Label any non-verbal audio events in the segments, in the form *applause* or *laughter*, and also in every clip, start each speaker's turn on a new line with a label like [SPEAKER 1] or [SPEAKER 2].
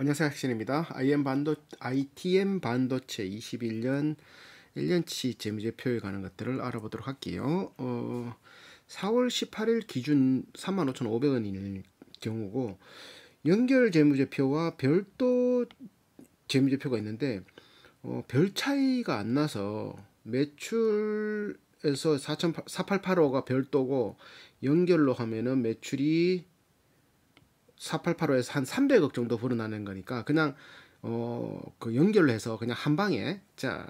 [SPEAKER 1] 안녕하세요. 학신입니다. IM 반도, ITM 반도체 21년 1년치 재무제표에 관한 것들을 알아보도록 할게요. 어, 4월 18일 기준 35,500원인 경우고 연결 재무제표와 별도 재무제표가 있는데 어, 별 차이가 안 나서 매출에서 4 8 8호가 별도고 연결로 하면은 매출이 4885에서 한 300억 정도 불어나는 거니까 그냥 어 그 연결을 해서 그냥 한 방에 자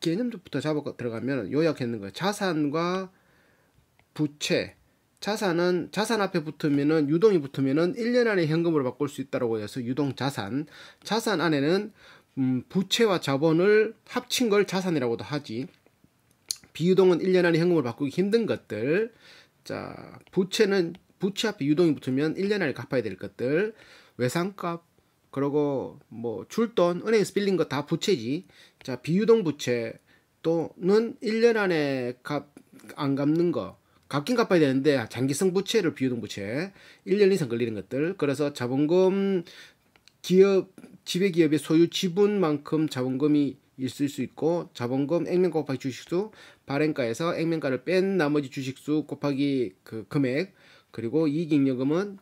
[SPEAKER 1] 개념부터 잡아 들어가면 요약했는 거예요. 자산과 부채 자산은 자산 앞에 붙으면은 유동이 붙으면은 1년 안에 현금으로 바꿀 수 있다라고 해서 유동 자산 자산 안에는 음, 부채와 자본을 합친 걸 자산이라고도 하지 비유동은 1년 안에 현금으로 바꾸기 힘든 것들 자 부채는 부채 앞에 유동이 붙으면 1년 안에 갚아야 될 것들, 외상값, 그리고 뭐 줄돈, 은행에서 빌린 거 다 부채지. 자, 비유동 부채 또는 1년 안에 갚, 안 갚는 거. 갚긴 갚아야 되는데 장기성 부채를 비유동 부채 1년 이상 걸리는 것들 그래서 자본금 기업 지배기업의 소유 지분만큼 자본금이 있을 수 있고 자본금 액면 곱하기 주식수 발행가에서 액면가를 뺀 나머지 주식수 곱하기 그 금액 그리고 이익잉여금은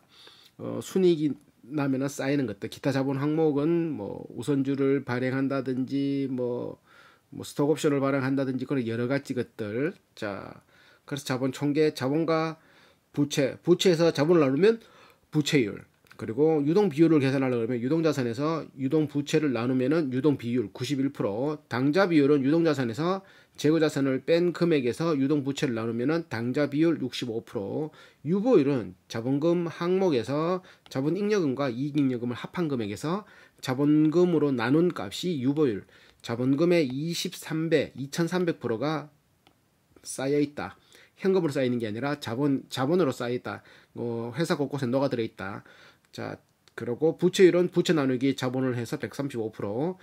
[SPEAKER 1] 어, 순이익이 나면 쌓이는 것들 기타 자본 항목은 뭐 우선주를 발행한다든지 뭐, 뭐 스톡옵션을 발행한다든지 그런 여러 가지 것들 자 그래서 자본 총계 자본과 부채 부채에서 자본을 나누면 부채율 그리고 유동 비율을 계산하려고 그러면 유동자산에서 유동 부채를 나누면은 유동 비율 91%, 당좌 비율은 유동자산에서 재고자산을 뺀 금액에서 유동 부채를 나누면은 당좌 비율 65%, 유보율은 자본금 항목에서 자본 잉여금과 이익 잉여금을 합한 금액에서 자본금으로 나눈 값이 유보율, 자본금의 23배, 2300%가 쌓여 있다. 현금으로 쌓이는 게 아니라 자본 자본으로 쌓여 있다. 뭐 회사 곳곳에 녹아들어 있다. 자, 그리고 부채 율은 부채 나누기 자본을 해서 135%.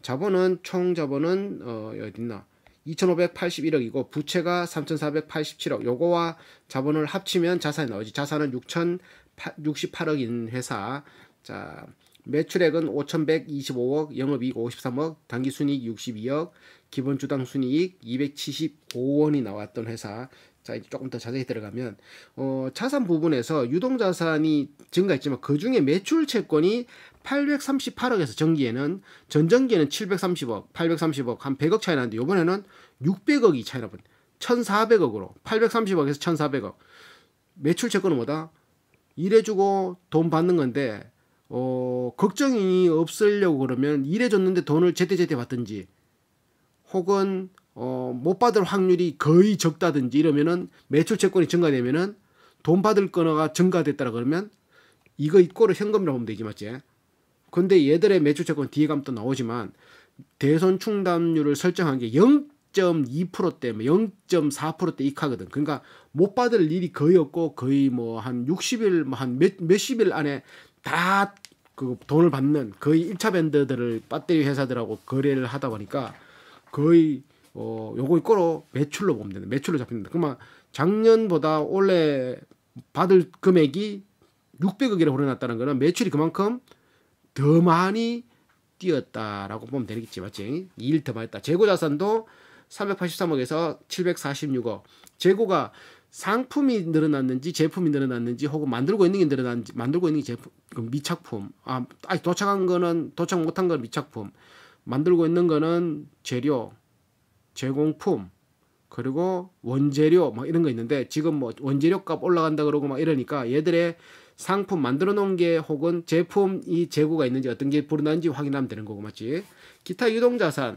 [SPEAKER 1] 자본은 총 자본은 어 어디 있나? 2,581억이고 부채가 3,487억. 요거와 자본을 합치면 자산이 나오지. 자산은 6,068억인 회사. 자, 매출액은 5,125억, 영업이익 53억, 단기순이익 62억, 기본주당 순이익 275원이 나왔던 회사. 자 이제 조금 더 자세히 들어가면 어, 자산 부분에서 유동 자산이 증가했지만 그 중에 매출 채권이 838억에서 전기에는 전전기에는 730억, 830억 한 100억 차이 나는데 이번에는 600억이 차이 나버린 1,400억으로 830억에서 1,400억 매출 채권은 뭐다? 일해주고 돈 받는 건데 어, 걱정이 없으려고 그러면 일해줬는데 돈을 제때제때 받든지 혹은 어, 못 받을 확률이 거의 적다든지 이러면은 매출 채권이 증가되면은 돈 받을 거나가 증가됐다라 그러면 이거 이꼬를 현금이라고 보면 되지 맞지? 근데 얘들의 매출 채권 뒤에 가면 또 나오지만 대선 충당률을 설정한 게 0.2%대, 0.4%대 익하거든. 그러니까 못 받을 일이 거의 없고 거의 뭐 한 60일, 뭐 한 몇, 몇십 일 안에 다 그 돈을 받는 거의 1차 밴드들을 배터리 회사들하고 거래를 하다 보니까 거의 어, 요거 이거로 매출로 보면 되는 매출로 잡힙니다. 그러면 작년보다 원래 받을 금액이 600억이라 오려났다는 거는 매출이 그만큼 더 많이 뛰었다라고 보면 되겠지 맞지? 2일 더 많이 했다. 재고 자산도 383억에서 746억. 재고가 상품이 늘어났는지 제품이 늘어났는지 혹은 만들고 있는 게 늘어났는지 만들고 있는 게 제품 그 미착품 아 아니, 도착한 거는 도착 못한 건 미착품 만들고 있는 거는 재료 제공품 그리고 원재료 막 이런 거 있는데 지금 뭐 원재료 값 올라간다 그러고 막 이러니까 얘들의 상품 만들어 놓은 게 혹은 제품이 재고가 있는지 어떤 게 불어난지 확인하면 되는 거고 맞지? 기타 유동자산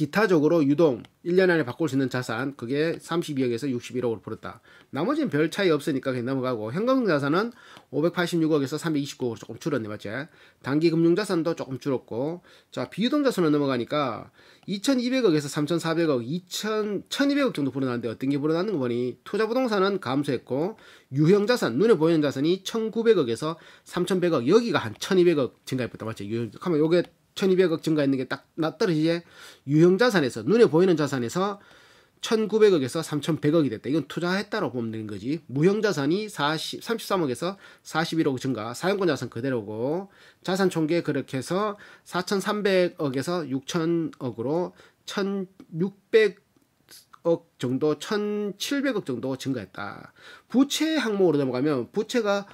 [SPEAKER 1] 기타적으로 유동 1년 안에 바꿀 수 있는 자산 그게 32억에서 61억으로 풀었다. 나머지는 별 차이 없으니까 그냥 넘어가고 현금 자산은 586억에서 329억으로 조금 줄었네 맞지? 단기 금융 자산도 조금 줄었고 자 비유동 자산으로 넘어가니까 2200억에서 3400억 2000 1200억 정도 불어났는데 어떤 게 불어났는 거 보니 투자 부동산은 감소했고 유형 자산 눈에 보이는 자산이 1900억에서 3100억 여기가 한 1200억 증가했다 맞지? 유형 그러면 요게 1200억 증가했는 게딱 낯떨어지게 유형 자산에서 눈에 보이는 자산에서 1900억에서 3100억이 됐다. 이건 투자했다라고 보면 되는 거지. 무형 자산이 40, 33억에서 41억 증가, 사용권 자산 그대로고 자산 총계 그렇게 해서 4300억에서 6000억으로 1600억 정도, 1,700억 정도 증가했다. 부채 항목으로 넘어가면 부채가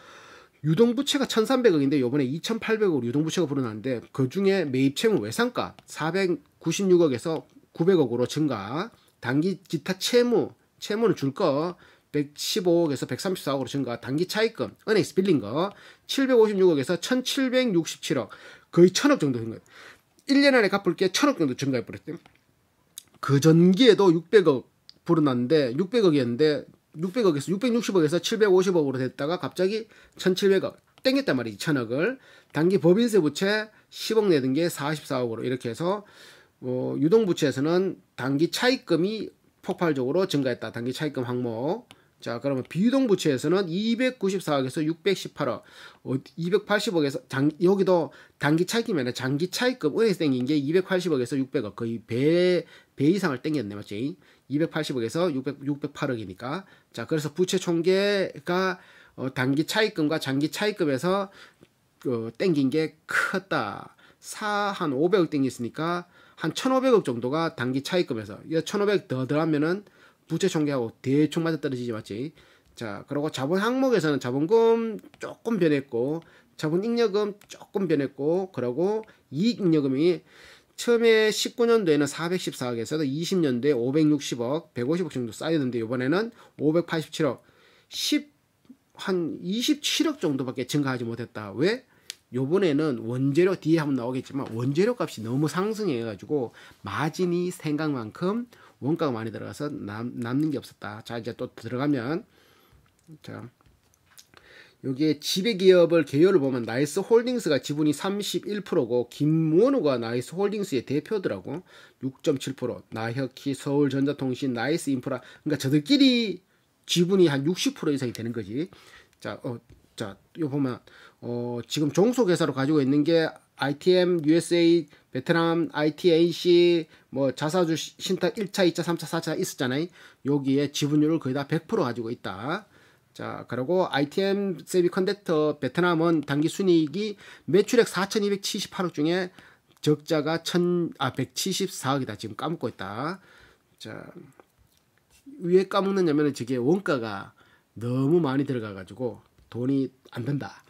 [SPEAKER 1] 유동부채가 1,300억인데 요번에 2,800억으로 유동부채가 불어났는데 그중에 매입채무 외상가 496억에서 900억으로 증가 단기 기타 채무 채무는 줄 거 115억에서 134억으로 증가 단기 차입금 은행에서 빌린 거 756억에서 1,767억 거의 1,000억 정도 된 거예요. 1년 안에 갚을 게 1,000억 정도 증가해 버렸대요. 그 전기에도 600억 불어났는데 600억이었는데 600억에서 660억에서 750억으로 됐다가 갑자기 1700억 땡겼단 말이에요. 2000억을 단기 법인세 부채 10억 내던 게 44억으로 이렇게 해서 뭐 유동 부채에서는 단기 차입금이 폭발적으로 증가했다. 단기 차입금 항목. 자, 그러면 비유동 부채에서는 294억에서 618억, 어, 280억에서 장, 여기도 단기 차입금이 아니라 장기 차입금 은행에서 땡긴 게 280억에서 600억 거의 배배 이상을 땡겼네 맞죠? 280억에서 600, 608억이니까 자 그래서 부채 총계가 어, 단기 차입금과 장기 차입금에서 어, 땡긴 게 컸다. 4, 한 500억 땡겼으니까 한 1,500억 정도가 단기 차입금에서 이1 5 0 0더 들어가면은 부채 총계하고 대충 맞아 떨어지지 맞지? 자, 그리고 자본 항목에서는 자본금 조금 변했고 자본 잉여금 조금 변했고 그리고 이익 잉여금이 처음에 19년도에는 414억에서 20년도에 560억, 150억 정도 쌓였는데 이번에는 587억, 10, 한 27억 정도밖에 증가하지 못했다. 왜? 요번에는 원재료 뒤에 한번 나오겠지만 원재료 값이 너무 상승해 가지고 마진이 생각만큼 원가가 많이 들어가서 남, 남는 게 없었다. 자 이제 또 들어가면 자 여기에 지배기업을 개요를 보면 나이스 홀딩스가 지분이 31%고 김원우가 나이스 홀딩스의 대표더라고 6.7% 나혁희 서울전자통신 나이스 인프라 그러니까 저들끼리 지분이 한 60% 이상이 되는 거지 자, 어, 자, 요 보면 어, 지금 종속회사로 가지고 있는 게 ITM, USA, 베트남, ITAC, 뭐 자사주 신탁 1차, 2차, 3차, 4차 있었잖아요. 여기에 지분율을 거의 다 100% 가지고 있다. 자, 그리고 ITM 세미컨덕터 베트남은 단기 순이익이 매출액 4,278억 중에 적자가 1 아, 174억이다. 지금 까먹고 있다. 자, 위에 까먹느냐면 은 저게 원가가 너무 많이 들어가가지고 돈이 안 된다.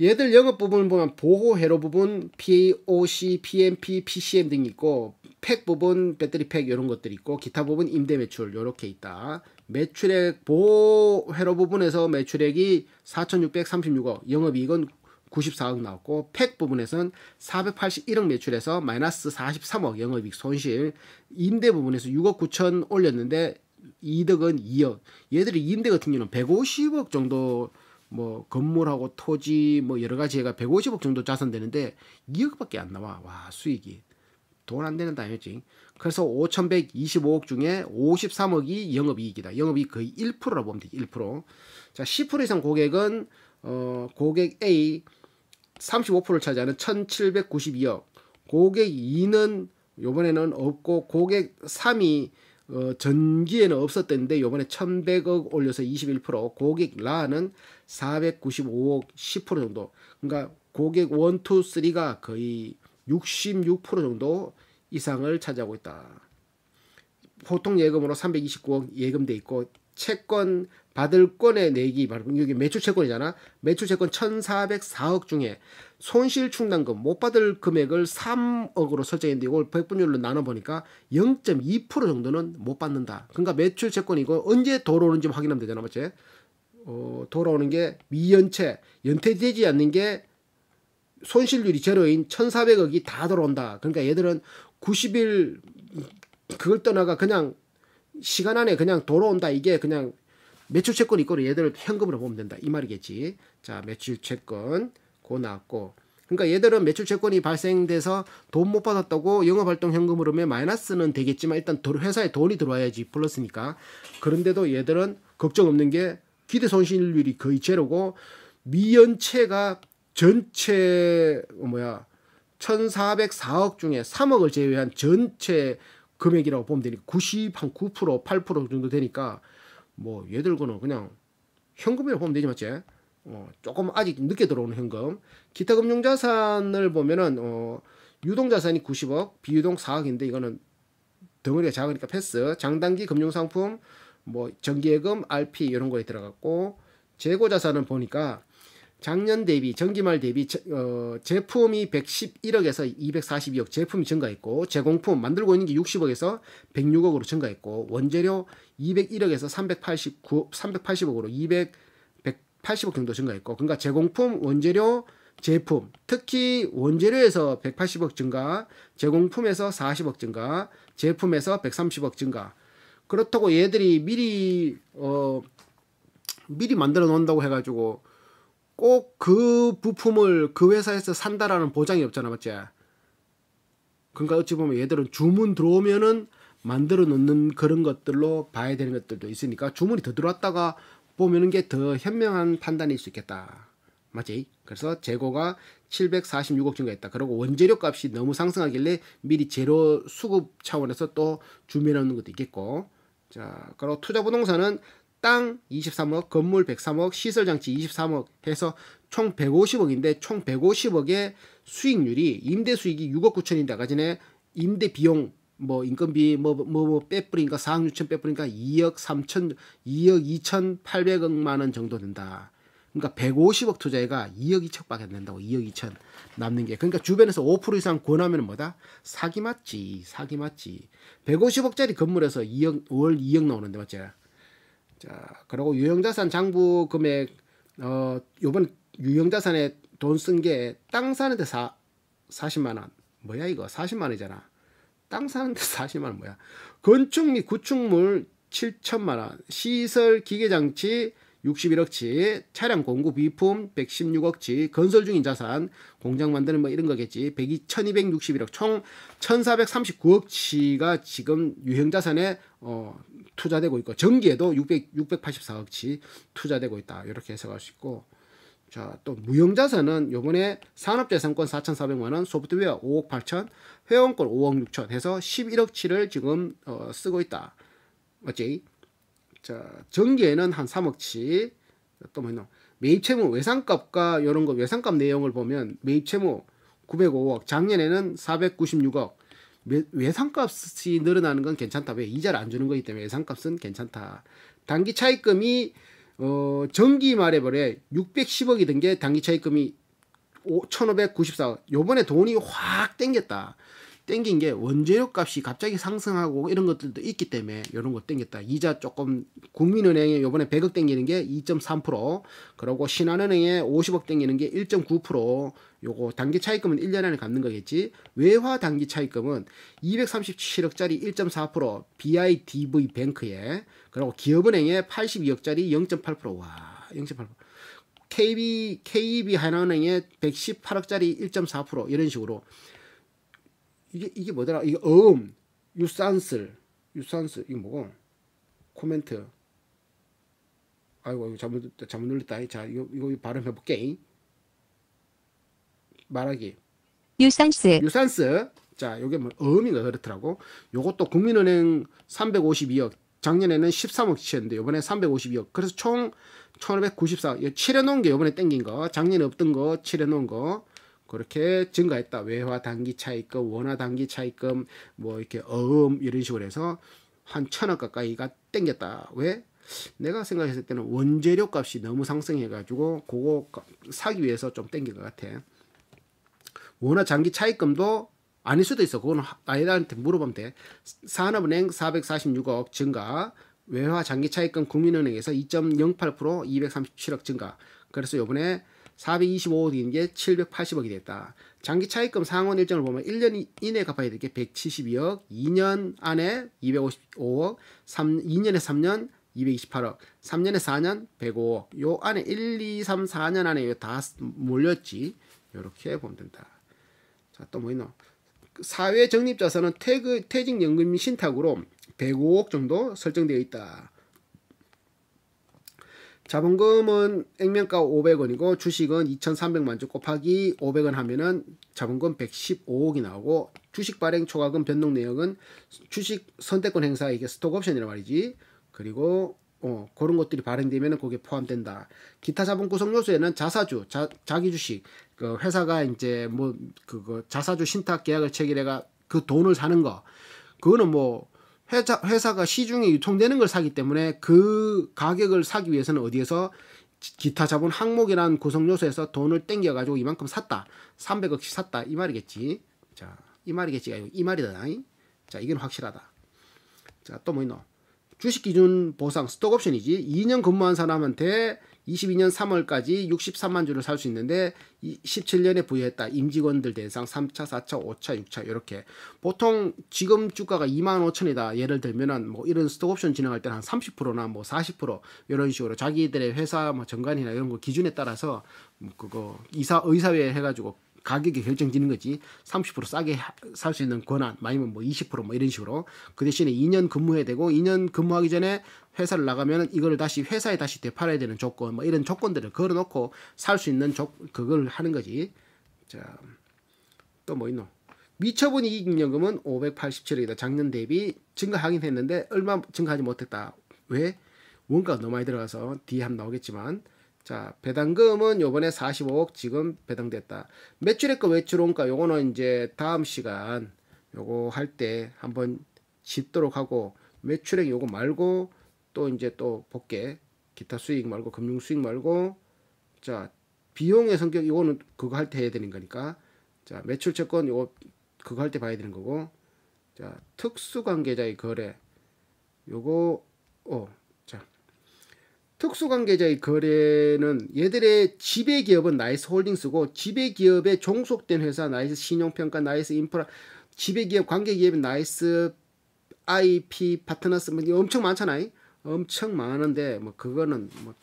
[SPEAKER 1] 얘들 영업 부분 보면 보호 회로 부분, POC, PMP, PCM 등이 있고 팩 부분 배터리 팩 이런 것들이 있고 기타 부분 임대 매출 이렇게 있다. 매출액 보 회로 부분에서 매출액이 4,636억, 영업이익은 94억 나왔고 팩 부분에서는 481억 매출에서 마이너스 43억 영업이익 손실, 임대 부분에서 6억 9천 올렸는데 이득은 2억. 얘들이 임대 같은 경우는 150억 정도 뭐 건물하고 토지 뭐 여러 가지가 150억 정도 자산되는데 2억밖에 안 나와. 와 수익이. 돈안 되는 단위지. 그래서 5,125억 중에 53억이 영업이익이다. 영업이익 거의 1%라고 보면 되지, 1%. 자, 10% 이상 고객은, 어, 고객 A 35%를 차지하는 1,792억. 고객 2는 요번에는 없고, 고객 3이 어, 전기에는 없었던데 요번에 1100억 올려서 21% 고객 라는 495억 10% 정도 그러니까 고객 1, 2, 3가 거의 66% 정도 이상을 차지하고 있다. 보통 예금으로 329억 예금돼 있고 채권 받을 권의 내기 바로 이게 매출 채권이잖아. 매출 채권 1,404억 중에 손실 충당금 못 받을 금액을 3억으로 설정했는데 이걸 백분율로 나눠 보니까 0.2% 정도는 못 받는다. 그러니까 매출 채권이 이거 언제 돌아오는지 확인하면 되잖아, 맞지? 어, 돌아오는 게 미연체, 연체되지 않는 게 손실률이 제로인 1,400억이 다 들어온다. 그러니까 얘들은 90일 그걸 떠나가 그냥 시간 안에 그냥 돌아온다. 이게 그냥 매출 채권 이 있고 얘들을 현금으로 보면 된다. 이 말이겠지. 자, 매출 채권 고 나왔고. 그러니까 얘들은 매출 채권이 발생돼서 돈 못 받았다고 영업활동 현금으로면 마이너스는 되겠지만 일단 회사에 돈이 들어와야지 플러스니까. 그런데도 얘들은 걱정 없는 게 기대 손실률이 거의 제로고 미연체가 전체 뭐야 1,404억 중에 3억을 제외한 전체 금액이라고 보면 되니까 90한9% 8% 정도 되니까 뭐 예를 들 거는 그냥 현금이라고 보면 되지 맞지? 어, 조금 아직 늦게 들어오는 현금. 기타 금융 자산을 보면은 어, 유동 자산이 90억, 비유동 4억인데 이거는 덩어리가 작으니까 패스. 장단기 금융 상품 뭐 정기예금, RP 이런 거에 들어갔고 재고 자산은 보니까 작년 대비 전기말 대비 제, 어, 제품이 111억에서 242억 제품이 증가했고 제공품 만들고 있는 게 60억에서 106억으로 증가했고 원재료 201억에서 389 380억으로 200 180억 정도 증가했고 그러니까 제공품 원재료 제품 특히 원재료에서 180억 증가 제공품에서 40억 증가 제품에서 130억 증가 그렇다고 얘들이 미리 어 미리 만들어 놓는다고 해가지고 꼭그 부품을 그 회사에서 산다라는 보장이 없잖아, 맞지? 그러니까 어찌 보면 얘들은 주문 들어오면은 만들어 놓는 그런 것들로 봐야 되는 것들도 있으니까 주문이 더 들어왔다가 보면은 게 더 현명한 판단일 수 있겠다. 맞지? 그래서 재고가 746억 증가했다. 그리고 원재료 값이 너무 상승하길래 미리 재료 수급 차원에서 또 준비해 놓는 것도 있겠고. 자, 그리고 투자 부동산은 땅 23억, 건물 103억, 시설장치 23억 해서 총 150억인데 총 150억의 수익률이 임대 수익이 6억 9천인데 아까 전에 임대 비용 뭐 인건비 뭐뭐뭐 뭐, 뭐 빼뿌리니까 4억 6천 빼뿌리니까 2억 3천 2억 2천 8백억만 원 정도 된다. 그러니까 150억 투자해가 2억 2천밖에 안 된다고 2억 2천 남는 게 그러니까 주변에서 5% 이상 권하면 뭐다 사기 맞지 사기 맞지 150억짜리 건물에서 2억 월 2억 나오는데 맞지? 자, 그리고 유형자산 장부 금액 어 요번 유형자산에 돈 쓴 게 땅 사는데 사 40만 원. 뭐야 이거? 40만 원이잖아. 땅 사는데 40만 *laughs* 원 뭐야? 건축 및 구축물 7천만 원. 시설 기계 장치 61억치, 차량 공구 비품 116억치, 건설 중인 자산, 공장 만드는 뭐 이런 거겠지. 102, 1261억 총 1439억치가 지금 유형 자산에 어, 투자되고 있고 전기에도 600, 684억치 투자되고 있다. 이렇게 해석할 수 있고 자, 또 무형자산은 요번에 산업재산권 4,400만 원, 소프트웨어 5억 8천, 회원권 5억 6천 해서 11억치를 지금 어, 쓰고 있다. 맞지? 자, 전기에는 한 3억치. 또 뭐냐. 매입 채무 외상값과 이런 거 외상값 내용을 보면 매입 채무 905억, 작년에는 496억. 외상값이 늘어나는 건 괜찮다. 왜 이자를 안 주는 거기 때문에 외상값은 괜찮다. 단기 차입금이 어, 전기 말해버려 610억이 된게 단기 차입금이 5,594억. 요번에 돈이 확 땡겼다. 땡긴 게 원재료 값이 갑자기 상승하고 이런 것들도 있기 때문에 이런 거 땡겼다. 이자 조금 국민은행에 이번에 100억 땡기는 게2.3% 그리고 신한은행에 50억 땡기는 게1.9% 요거 단기 차익금은 1년 안에 갚는 거겠지. 외화 단기 차익금은 237억짜리 1.4% BIDV 뱅크에 그리고 기업은행에 82억짜리 0.8% 와, 0.8% KB, KB 하나은행에 118억짜리 1.4% 이런 식으로 이게 이게 뭐더라? 이게 어음, 유산슬, 유산슬 이게 뭐고? 코멘트. 아이고 이거 잘못 잘못 눌렀다. 자 이거 이거 발음해 볼게. 말하기. 유산스. 유산스. 자 요게 뭐 어음인가 그렇더라고. 요것도 국민은행 352억. 작년에는 13억 치였는데 요번에 352억. 그래서 총 1594. 예, 칠해놓은 게 요번에 땡긴 거. 작년에 없던 거 칠해놓은 거. 그렇게 증가했다. 외화 단기 차익금, 원화 단기 차익금, 뭐 이렇게 어음 이런 식으로 해서 한 천억 가까이가 땡겼다. 왜? 내가 생각했을 때는 원재료 값이 너무 상승해가지고 그거 사기 위해서 좀 땡긴 것 같아. 원화 장기 차익금도 아닐 수도 있어. 그건 아이들한테 물어보면 돼. 산업은행 446억 증가, 외화 장기 차익금 국민은행에서 2.08% 237억 증가. 그래서 요번에 425억인 게 780억이 됐다. 장기 차입금 상환 일정을 보면 1년 이내에 갚아야 될 게 172억, 2년 안에 255억, 3, 2년에 3년 228억, 3년에 4년 105억. 요 안에 1, 2, 3, 4년 안에 다 몰렸지. 요렇게 보면 된다. 자, 또 뭐 있노? 그 사회 적립자서은퇴 퇴직연금 신탁으로 105억 정도 설정되어 있다. 자본금은 액면가 500원이고 주식은 2,300만 주 곱하기 500원 하면은 자본금 115억이 나오고 주식 발행 초과금 변동 내역은 주식 선택권 행사 이게 스톡 옵션이란 말이지. 그리고 어, 그런 것들이 발행되면 은 거기에 포함된다. 기타 자본 구성 요소에는 자사주, 자, 자기 주식, 그 회사가 이제 뭐 그거 자사주 신탁 계약을 체결해가 그 돈을 사는 거. 그거는 뭐 회사, 회사가 시중에 유통되는 걸 사기 때문에 그 가격을 사기 위해서는 어디에서 기타 자본 항목이란 구성 요소에서 돈을 땡겨 가지고 이만큼 샀다. 300억씩 샀다. 이 말이겠지. 자, 이 말이겠지가 이 말이다. 자, 이건 확실하다. 자, 또 뭐 있노? 주식 기준 보상 스톡 옵션이지. 2년 근무한 사람한테 22년 3월까지 63만 주를 살 수 있는데 17년에 부여했다. 임직원들 대상 3차, 4차, 5차, 6차 이렇게 보통 지금 주가가 2만 5천이다. 예를 들면은 뭐 이런 스톡옵션 진행할 때는 한 30%나 뭐40% 이런 식으로 자기들의 회사 뭐 정관이나 이런 거 기준에 따라서 뭐 그거 이사 의사회 해가지고 가격이 결정지는 거지 30% 싸게 살 수 있는 권한 아니면 뭐 20%뭐 이런 식으로 그 대신에 2년 근무해야 되고 2년 근무하기 전에 회사를 나가면 이거를 다시 회사에 다시 되팔아야 되는 조건 뭐 이런 조건들을 걸어놓고 살 수 있는 조, 그걸 하는 거지 자또 뭐 있노 미처분 이익연금은 587억이다 작년 대비 증가하긴 했는데 얼마 증가하지 못했다 왜 원가가 너무 많이 들어가서 뒤에 한번 나오겠지만 자, 배당금은 요번에 45억 지금 배당됐다. 매출액과 외출원가 요거는 이제 다음 시간 요거 할 때 한번 짚도록 하고 매출액 요거 말고 또 이제 또 볼게. 기타 수익 말고 금융 수익 말고 자, 비용의 성격 요거는 그거 할 때 해야 되는 거니까. 자, 매출 채권 요거 그거 할 때 봐야 되는 거고. 자, 특수 관계자의 거래 요거 어 특수관계자의 거래는 얘들의 지배기업은 나이스 홀딩스고 지배기업에 종속된 회사 나이스 신용평가 나이스 인프라 지배기업 관계기업인 나이스 IP 파트너스 뭐 엄청 많잖아요. 엄청 많은데 뭐 그거는 뭐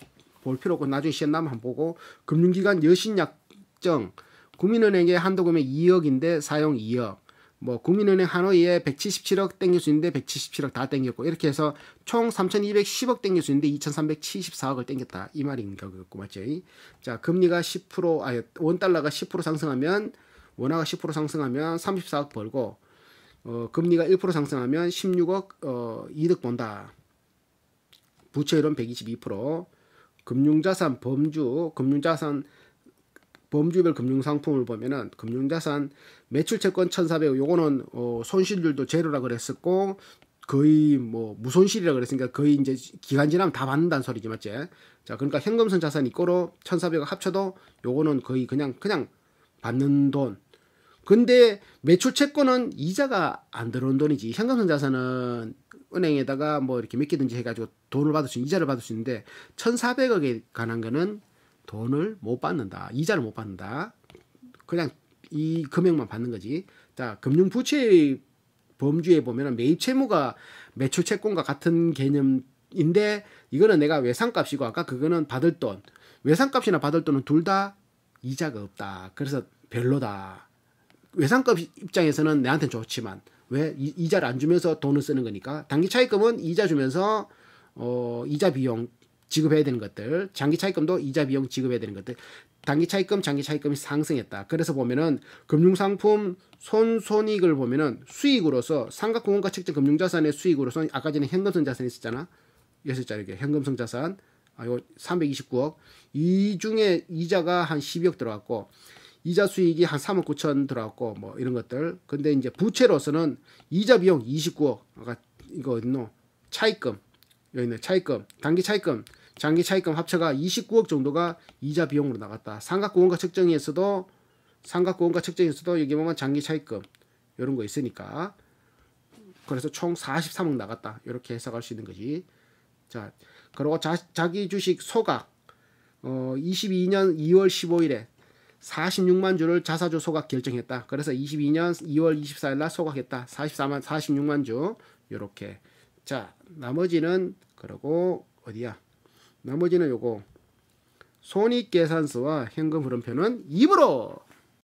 [SPEAKER 1] 볼 필요 없고 나중에 시험 나면 한번 보고 금융기관 여신약정 국민은행의 한도금액 2억인데 사용 2억 뭐 국민은행 하노이에 177억 땡길수있는데 177억 다 땡겼고 이렇게 해서 총 3,210억 땡길수있는데 2,374억을 땡겼다 이 말인 거였고 맞죠? 자 금리가 10%아 예 원달러가 10% 상승하면 원화가 10% 상승하면 34억 벌고 어, 금리가 1% 상승하면 16억 어, 이득 본다. 부채 이론 122%, 금융자산 범주, 금융자산 범주별 금융상품을 보면은 금융자산 매출채권 1 4 0 0 요거는 어, 손실률도 제로라 그랬었고 거의 뭐 무손실이라 그랬으니까 거의 이제 기간 지나면 다 받는다는 소리지 맞지? 자 그러니까 현금성 자산 이꼬로 1 4 0 0 합쳐도 요거는 거의 그냥 그냥 받는 돈. 근데 매출채권은 이자가 안 들어온 돈이지 현금성 자산은 은행에다가 뭐 이렇게 맡기든지 해가지고 돈을 받을 수 있는 이자를 받을 수 있는데 1,400억에 관한 거는 돈을 못 받는다. 이자를 못 받는다. 그냥 이 금액만 받는 거지. 자, 금융 부채의 범주에 보면은 매입 채무가 매출 채권과 같은 개념인데 이거는 내가 외상값이고 아까 그거는 받을 돈. 외상값이나 받을 돈은 둘 다 이자가 없다. 그래서 별로다. 외상값 입장에서는 내한테 좋지만 왜 이, 자를안 주면서 돈을 쓰는 거니까 단기 차입금은 이자 주면서 어 이자 비용 지급해야 되는 것들, 장기 차입금도 이자 비용 지급해야 되는 것들, 단기 차입금, 장기 차입금이 상승했다. 그래서 보면은 금융상품 손손익을 보면은 수익으로서 삼각공원과 측정 금융자산의 수익으로서 아까 전에 현금성 자산이 있었잖아. 여섯자리 이게 현금성 자산. 아, 이거 329억. 이 중에 이자가 한 12억 들어왔고 이자 수익이 한 3억 9천 들어왔고뭐 이런 것들. 근데 이제 부채로서는 이자 비용 29억. 아까 이거 어노 차입금 여기 있네. 차입금, 단기 차입금, 장기 차입금 합쳐가 29억 정도가 이자 비용으로 나갔다. 상각고원가 측정에서도 상각고원가 측정에서도 여기 보면 장기 차입금 이런 거 있으니까 그래서 총 43억 나갔다. 이렇게 해석할 수 있는 거지. 자, 그리고 자, 자기 주식 소각 어 22년 2월 15일에 46만 주를 자사주 소각 결정했다. 그래서 22년 2월 24일 날 소각했다. 44만 46만 주이렇게 자, 나머지는 그러고 어디야? 나머지는 요거 손익계산서와 현금 흐름표는 입으로